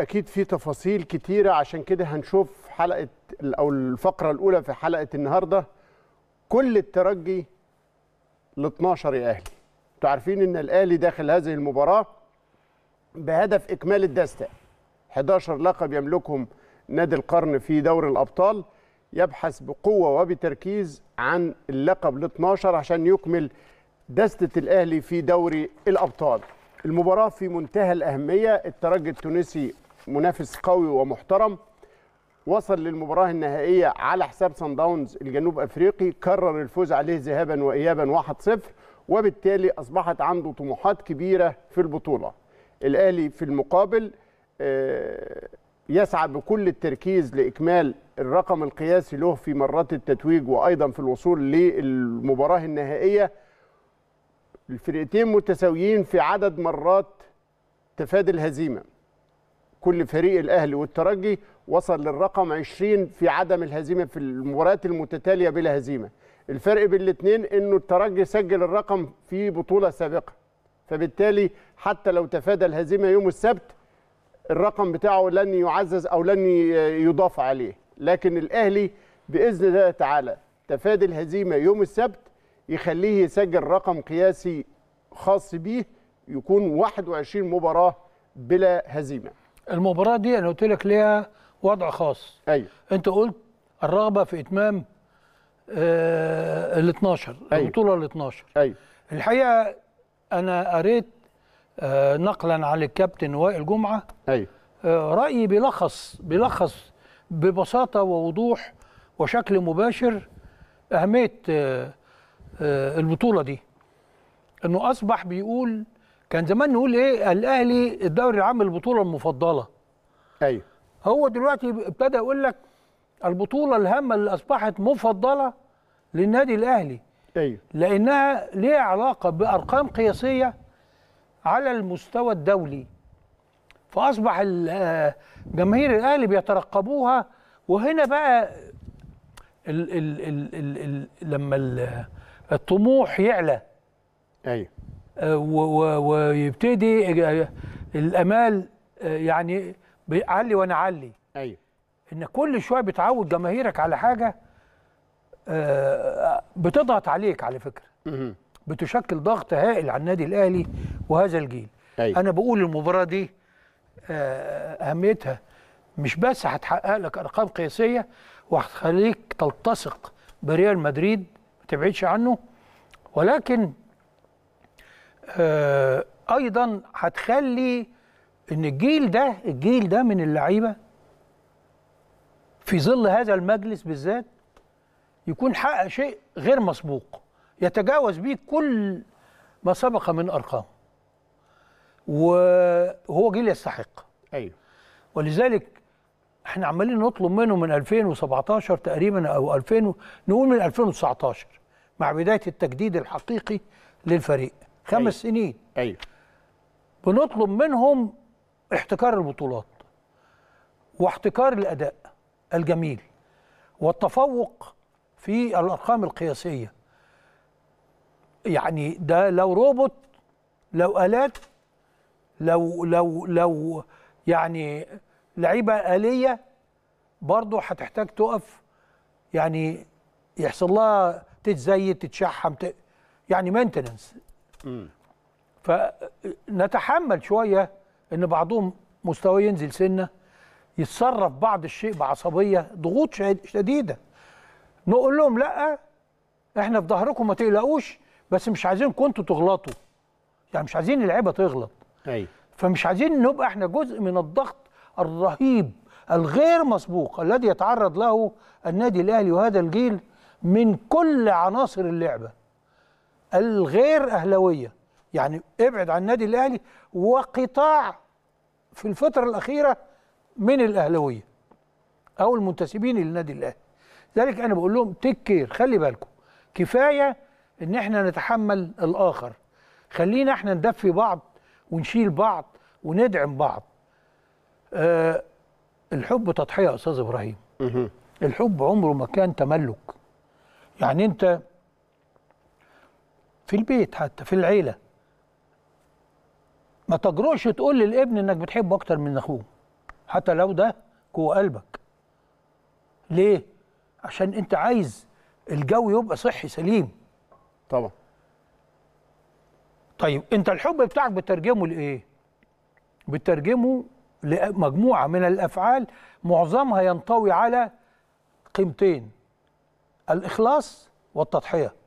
اكيد في تفاصيل كتيره عشان كده هنشوف حلقه او الفقره الاولى في حلقه النهارده كل الترجي ل 12 يا اهلي انتوا عارفين ان الاهلي داخل هذه المباراه بهدف اكمال الدسته 11 لقب يملكهم نادي القرن في دوري الابطال يبحث بقوه وبتركيز عن اللقب ل 12 عشان يكمل دسته الاهلي في دوري الابطال المباراه في منتهى الاهميه الترجي التونسي منافس قوي ومحترم وصل للمباراه النهائيه على حساب سان داونز الجنوب افريقي كرر الفوز عليه ذهابا وايابا 1-0 وبالتالي اصبحت عنده طموحات كبيره في البطوله الاهلي في المقابل آه، يسعى بكل التركيز لاكمال الرقم القياسي له في مرات التتويج وايضا في الوصول للمباراه النهائيه الفرقتين متساويين في عدد مرات تفادي الهزيمه كل فريق الاهلي والترجي وصل للرقم 20 في عدم الهزيمه في المباريات المتتاليه بلا هزيمه الفرق بين الاثنين انه الترجي سجل الرقم في بطوله سابقه فبالتالي حتى لو تفادى الهزيمه يوم السبت الرقم بتاعه لن يعزز او لن يضاف عليه لكن الاهلي باذن الله تعالى تفادي الهزيمه يوم السبت يخليه يسجل رقم قياسي خاص بيه يكون 21 مباراه بلا هزيمه المباراه دي انا قلت لك ليها وضع خاص ايوه انت قلت الرغبه في اتمام آه ال 12 أيوة. البطوله ال 12 ايوه الحقيقه انا قريت آه نقلا عن الكابتن وائل جمعه ايوه آه رايي بيلخص بيلخص ببساطه ووضوح وشكل مباشر اهميه آه, آه، البطوله دي انه اصبح بيقول كان زمان نقول ايه الاهلي الدوري العام البطوله المفضله ايوه هو دلوقتي ابتدى يقول لك البطوله الهامه اللي اصبحت مفضله للنادي الاهلي ايوه لانها ليها علاقه بارقام قياسيه على المستوى الدولي فاصبح آه، جماهير الاهلي بيترقبوها وهنا بقى الـ الـ الـ الـ لما الطموح يعلى ايوه ويبتدي الامال آه، يعني بيعلي وانا اعلي ايوه ان كل شويه بتعود جماهيرك على حاجه آه، بتضغط عليك على فكره بتشكل ضغط هائل على النادي الاهلي وهذا الجيل أيوة. انا بقول المباراه دي آه، اهميتها مش بس هتحقق لك ارقام قياسيه وهتخليك تلتصق بريال مدريد ما تبعدش عنه ولكن آه، ايضا هتخلي ان الجيل ده الجيل ده من اللعيبه في ظل هذا المجلس بالذات يكون حقق شيء غير مسبوق يتجاوز به كل ما سبق من ارقام وهو جيل يستحق ايوه ولذلك احنا عمالين نطلب منه من 2017 تقريبا او 2000 نقول من 2019 مع بدايه التجديد الحقيقي للفريق خمس أيوة. سنين ايوه بنطلب منهم احتكار البطولات واحتكار الاداء الجميل والتفوق في الارقام القياسيه يعني ده لو روبوت لو الات لو لو لو يعني لعيبه اليه برضه هتحتاج تقف يعني يحصل لها تتزيد تتشحم يعني مينتننس فنتحمل شويه ان بعضهم مستواه ينزل سنه يتصرف بعض الشيء بعصبيه ضغوط شديده نقول لهم لا احنا في ظهركم ما تقلقوش بس مش عايزينكم انتوا تغلطوا يعني مش عايزين اللعيبه تغلط ايوه فمش عايزين نبقى احنا جزء من الضغط الرهيب الغير مسبوق الذي يتعرض له النادي الاهلي وهذا الجيل من كل عناصر اللعبه الغير اهلاويه يعني ابعد عن النادي الأهلي وقطاع في الفترة الأخيرة من الاهلاويه أو المنتسبين للنادي الأهلي ذلك أنا بقول لهم تكير كير خلي بالكم كفاية إن إحنا نتحمل الآخر خلينا إحنا ندفي بعض ونشيل بعض وندعم بعض أه الحب تضحية يا أستاذ إبراهيم الحب عمره ما كان تملك يعني أنت في البيت حتى في العيله ما تجرؤش تقول للابن انك بتحبه اكتر من اخوه حتى لو ده جوه قلبك ليه عشان انت عايز الجو يبقى صحي سليم طبعا طيب انت الحب بتاعك بترجمه لايه بترجمه لمجموعه من الافعال معظمها ينطوي على قيمتين الاخلاص والتضحيه